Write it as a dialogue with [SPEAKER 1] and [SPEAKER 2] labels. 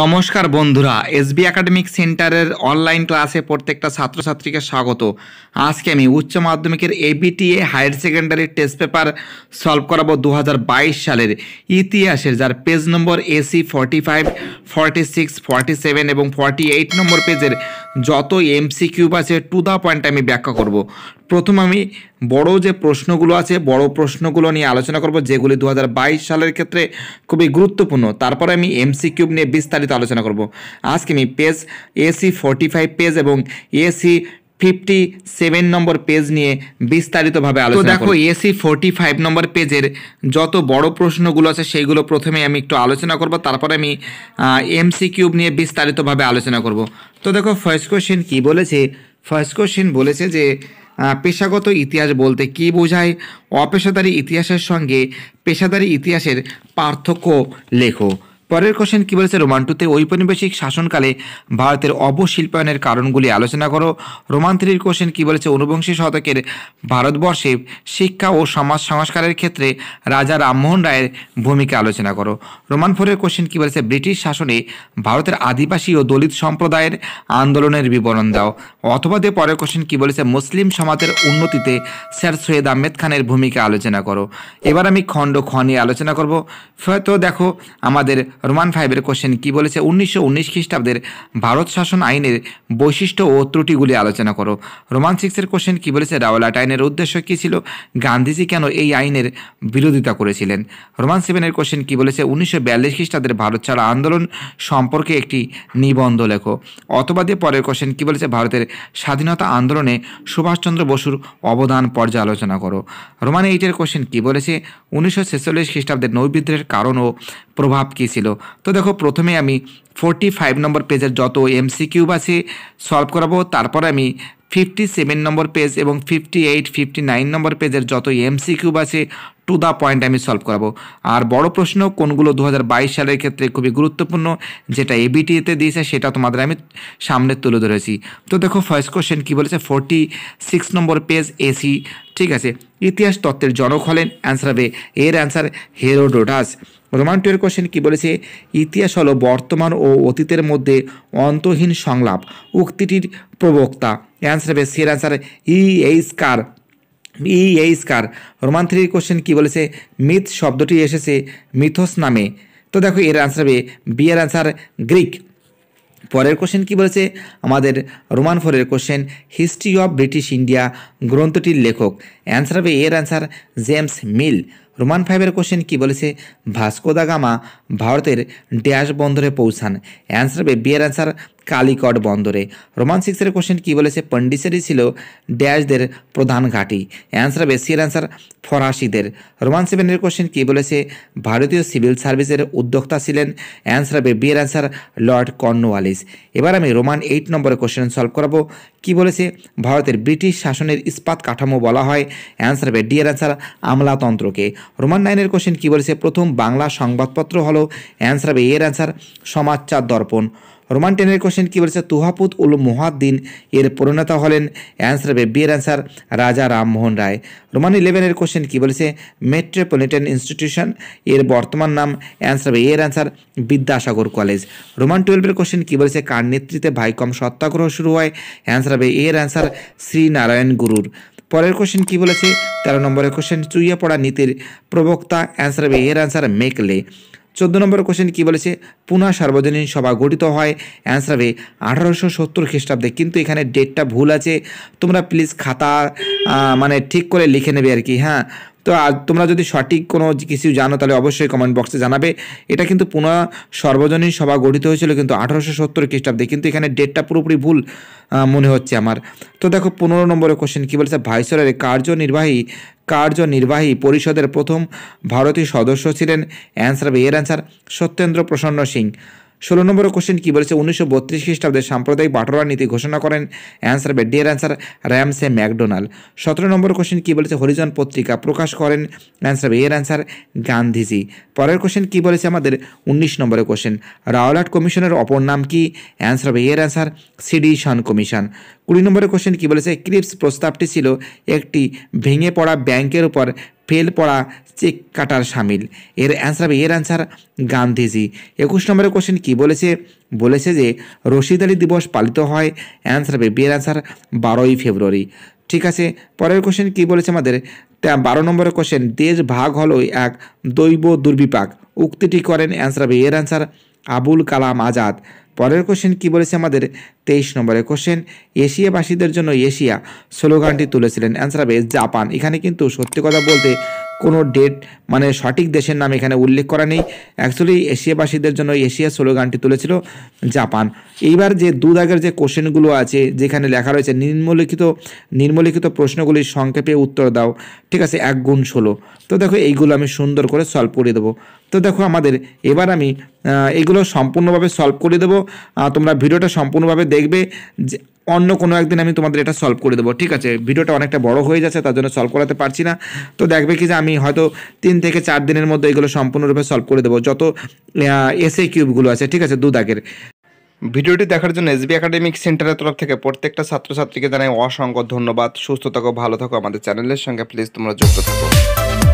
[SPEAKER 1] নমস্কার বন্ধুরা SB academic সেন্টারের অনলাইন ক্লাসে প্রত্যেকটা ছাত্রছাত্রীকে স্বাগত আজকে আমি উচ্চ মাধ্যমিকের ABTA higher secondary test paper solve করাবো দু সালের ইতিহাসের যার পেজ নম্বর AC forty five forty six forty seven এবং ফর্টি এইট নম্বর পেজের যত কিউব আছে টু দ্য পয়েন্ট আমি ব্যাখ্যা করব প্রথম আমি বড় যে প্রশ্নগুলো আছে বড় প্রশ্নগুলো নিয়ে আলোচনা করব যেগুলি দু সালের ক্ষেত্রে খুবই গুরুত্বপূর্ণ তারপরে আমি এমসি কিউব নিয়ে বিস্তারিত আলোচনা করব আজকে আমি page AC forty five page এবং এসি ফিফটি সেভেন নম্বর পেজ নিয়ে বিস্তারিতভাবে আলোচনা দেখো এসি ফোরটি ফাইভ নম্বর পেজের যত বড় প্রশ্নগুলো আছে সেইগুলো প্রথমে আমি একটু আলোচনা করব তারপরে আমি এমসি কিউব নিয়ে বিস্তারিতভাবে আলোচনা করব তো দেখো ফার্স্ট কোয়েশ্চেন কী বলেছে ফার্স্ট কোয়েশ্চেন বলেছে যে পেশাগত ইতিহাস বলতে কি বোঝায় অপেশাদারী ইতিহাসের সঙ্গে পেশাদারী ইতিহাসের পার্থক্য লেখো পরের কোশ্চেন কী বলেছে রোমান টুতে ঔপনিবেশিক শাসনকালে ভারতের অবশিল্পায়নের কারণগুলি আলোচনা করো রোমান থ্রির কোশ্চেন কী বলেছে অনুবংশী শতকের ভারতবর্ষে শিক্ষা ও সমাজ সংস্কারের ক্ষেত্রে রাজা রামমোহন রায়ের ভূমিকা আলোচনা করো রোমান ফোরের কোশ্চেন কী বলেছে ব্রিটিশ শাসনে ভারতের আদিবাসী ও দলিত সম্প্রদায়ের আন্দোলনের বিবরণ দাও অথবা দিয়ে পরের কোশ্চেন কী বলেছে মুসলিম সমাজের উন্নতিতে স্যার সৈয়দ আহমেদ খানের ভূমিকা আলোচনা করো এবার আমি খণ্ড খ নিয়ে আলোচনা করব হয়তো দেখো আমাদের রোমান ফাইভের কোশ্চেন কি বলেছে উনিশশো উনিশ খ্রিস্টাব্দের ভারত শাসন আইনের বৈশিষ্ট্য ও ত্রুটিগুলি আলোচনা করো রোমান সিক্সের কোশ্চেন কি বলেছে রাওয়ালাট আইনের উদ্দেশ্য কী ছিল গান্ধীজি কেন এই আইনের বিরোধিতা করেছিলেন রোমান সেভেনের কোশ্চেন কি বলেছে উনিশশো বিয়াল্লিশ খ্রিস্টাব্দের ভারত ছাড়া আন্দোলন সম্পর্কে একটি নিবন্ধ লেখো অথবা দিয়ে পরের কোশ্চেন কী বলেছে ভারতের স্বাধীনতা আন্দোলনে সুভাষচন্দ্র বসুর অবদান পর্যালোচনা করো রোমান এইটের কোশ্চেন কী বলেছে উনিশশো ছেচল্লিশ খ্রিস্টাব্দের নৈবিদ্রের কারণ ও প্রভাব কী ছিল তো দেখো প্রথমে আমি ফোরটি ফাইভ নম্বর পেজের যত সি কিউব আছে সলভ করাবো তারপর আমি ফিফটি সেভেন নম্বর পেজ এবং ফিফটি এইট ফিফটি নাইন নম্বর পেজের যত সি কিউব আছে টু দ্য পয়েন্ট আমি সলভ করাবো আর বড় প্রশ্ন কোনগুলো দু হাজার সালের ক্ষেত্রে খুবই গুরুত্বপূর্ণ যেটা এবিটিতে দিয়েছে সেটা তোমাদের আমি সামনে তুলে ধরেছি তো দেখো ফার্স্ট কোশ্চেন কী বলেছে ফোরটি সিক্স নম্বর পেজ এসি ঠিক আছে ইতিহাস তত্ত্বের জনক হলেন অ্যান্সার হবে এর অ্যান্সার হেরোডোটাস রোমান টুয়ের কোশ্চেন কী বলেছে ইতিহাস হলো বর্তমান ও অতীতের মধ্যে অন্তহীন সংলাপ উক্তিটির প্রবক্তা অ্যান্সার হবে সের answer E H Carr E H Carr Roman থ্রির কোশ্চেন কী বলেছে মিথ শব্দটি এসেছে মিথস নামে তো দেখো এর অ্যান্সার হবে বি এর অ্যান্সার গ্রিক পরের কোশ্চেন কী বলেছে আমাদের রোমান ফোরের question history of British India গ্রন্থটির লেখক অ্যান্সার হবে এর অ্যান্সার জেমস মিল রোমান ফাইভের কোশ্চেন কি বলেছে ভাস্কো দা গামা ভারতের ড্যাশ বন্দরে পৌঁছান অ্যান্সার হবে বিয়ের অ্যান্সার কালিকট বন্দরে রোমান সিক্সের কোশ্চেন কী বলেছে পন্ডিচেরি ছিল ড্যাশদের প্রধান ঘাঁটি অ্যান্সার হবে সির অ্যান্সার ফরাসিদের রোমান সেভেনের কোশ্চেন কী বলেছে ভারতীয় সিভিল সার্ভিসের উদ্যোক্তা ছিলেন অ্যান্সার হবে বিয়ের অ্যান্সার লর্ড কর্নওয়ালিস এবার আমি রোমান এইট নম্বরের কোশ্চেন সলভ করাবো কি বলেছে ভারতের ব্রিটিশ শাসনের ইস্পাত কাঠামো বলা হয় অ্যান্সার হবে ডিয়ার অ্যান্সার আমলাতন্ত্রকে রোমান নাইনের কোশ্চেন কী বলেছে প্রথম বাংলা সংবাদপত্র হলো অ্যান্সার হবে এর অ্যান্সার সমাচার দর্পণ রোমান টেনের কোশ্চেন কী বলেছে তুহাপুত উল মোহাদ্দিন এর প্রণেতা হলেন অ্যান্সার হবে বিয়ের অ্যান্সার রাজা রামমোহন রায় রোমান ইলেভেনের কোশ্চেন কী বলেছে মেট্রোপলিটন ইনস্টিটিউশন এর বর্তমান নাম অ্যান্সার হবে এর অ্যান্সার বিদ্যাসাগর কলেজ রোমান টুয়েলভের কোশ্চেন কী বলেছে কার নেতৃত্বে ভাইকম সত্যাগ্রহ শুরু হয় অ্যান্সার হবে এর অ্যান্সার শ্রীনারায়ণ গুরুর পরের কোশ্চেন কি বলেছে তেরো নম্বরের কোশ্চেন চুইয়ে পড়া নীতির প্রবক্তা অ্যান্সার হবে এর অ্যান্সার মেকলে চোদ্দ নম্বর কোশ্চেন কি বলেছে পুনা সার্বজনীন সভা গঠিত হয় অ্যান্সার হবে আঠারোশো সত্তর খ্রিস্টাব্দে কিন্তু এখানে ডেটটা ভুল আছে তোমরা প্লিজ খাতা মানে ঠিক করে লিখে নেবে আর কি হ্যাঁ তো তোমরা যদি সঠিক কোনো কিছু জানো তাহলে অবশ্যই কমেন্ট বক্সে জানাবে এটা কিন্তু পুনঃ সর্বজনীন সভা গঠিত হয়েছিল কিন্তু আঠারোশো সত্তর খ্রিস্টাব্দে কিন্তু এখানে ডেটটা পুরোপুরি ভুল মনে হচ্ছে আমার তো দেখো পনেরো নম্বরের কোশ্চেন কী বলছে ভাইসরের কার্যনির্বাহী কার্যনির্বাহী পরিষদের প্রথম ভারতীয় সদস্য ছিলেন অ্যান্সার হবে এর অ্যান্সার সত্যেন্দ্র প্রসন্ন সিং ষোলো নম্বর কোশ্চেন কী বলেছে উনিশশো বত্রিশ খ্রিস্টাব্দে সাম্প্রদায়িক বাটোয়ারা নীতি ঘোষণা করেন অ্যান্সার হবে ডিয়ার অ্যান্সার র্যামসে ম্যাকডোনাল্ড সতেরো নম্বর কোশ্চেন কী বলেছে হরিজন পত্রিকা প্রকাশ করেন অ্যান্সার হবে এর অ্যান্সার গান্ধীজি পরের কোশ্চেন কী বলেছে আমাদের উনিশ নম্বরের কোশ্চেন রাওলাট কমিশনের অপর নাম কি অ্যান্সার হবে এর অ্যান্সার সিডিশন কমিশন কুড়ি নম্বরের কোশ্চেন কী বলেছে ক্রিপস প্রস্তাবটি ছিল একটি ভেঙে পড়া ব্যাংকের উপর ফেল পড়া চেক কাটার সামিল এর অ্যান্সার হবে এর অ্যান্সার গান্ধীজি একুশ নম্বরের কোশ্চেন কী বলেছে বলেছে যে রশিদ আলী দিবস পালিত হয় অ্যান্সার হবে বিয়ের অ্যান্সার বারোই ফেব্রুয়ারি ঠিক আছে পরের কোশ্চেন কী বলেছে আমাদের বারো নম্বরের কোশ্চেন দেশ ভাগ হলো এক দৈব দুর্বিপাক উক্তিটি করেন অ্যান্সার হবে এর অ্যান্সার আবুল কালাম আজাদ পরের কোশ্চেন কি বলেছে আমাদের তেইশ নম্বরে কোশ্চেন এশিয়াবাসীদের জন্য এশিয়া স্লোগানটি তুলেছিলেন অ্যান্সার হবে জাপান এখানে কিন্তু সত্যি কথা বলতে কোনো ডেট মানে সঠিক দেশের নাম এখানে উল্লেখ করা নেই অ্যাকচুয়ালি এশিয়াবাসীদের জন্য এশিয়া স্লোগানটি তুলেছিল জাপান এইবার যে দু দাগের যে কোশ্চেনগুলো আছে যেখানে লেখা রয়েছে নিম্নলিখিত নিম্নলিখিত প্রশ্নগুলির সংক্ষেপে উত্তর দাও ঠিক আছে এক গুণ ষোলো তো দেখো এইগুলো আমি সুন্দর করে সলভ করে দেবো তো দেখো আমাদের এবার আমি এগুলো সম্পূর্ণভাবে সলভ করে দেবো তোমরা ভিডিওটা সম্পূর্ণভাবে দেখবে অন্য কোনো একদিন আমি তোমাদের এটা সলভ করে দেবো ঠিক আছে ভিডিওটা অনেকটা বড় হয়ে যাচ্ছে তার জন্য সলভ করাতে পারছি না তো দেখবে কি যে আমি হয়তো তিন থেকে চার দিনের মধ্যে এগুলো সম্পূর্ণরূপে সলভ করে দেবো যত এসএ কিউবগুলো আছে ঠিক আছে দু দাগের ভিডিওটি দেখার জন্য এসবি একাডেমিক সেন্টারের তরফ থেকে প্রত্যেকটা ছাত্রছাত্রীকে জানাই অসংখ্য ধন্যবাদ সুস্থ থাকো ভালো থাকো আমাদের চ্যানেলের সঙ্গে প্লিজ তোমরা যুক্ত থাকো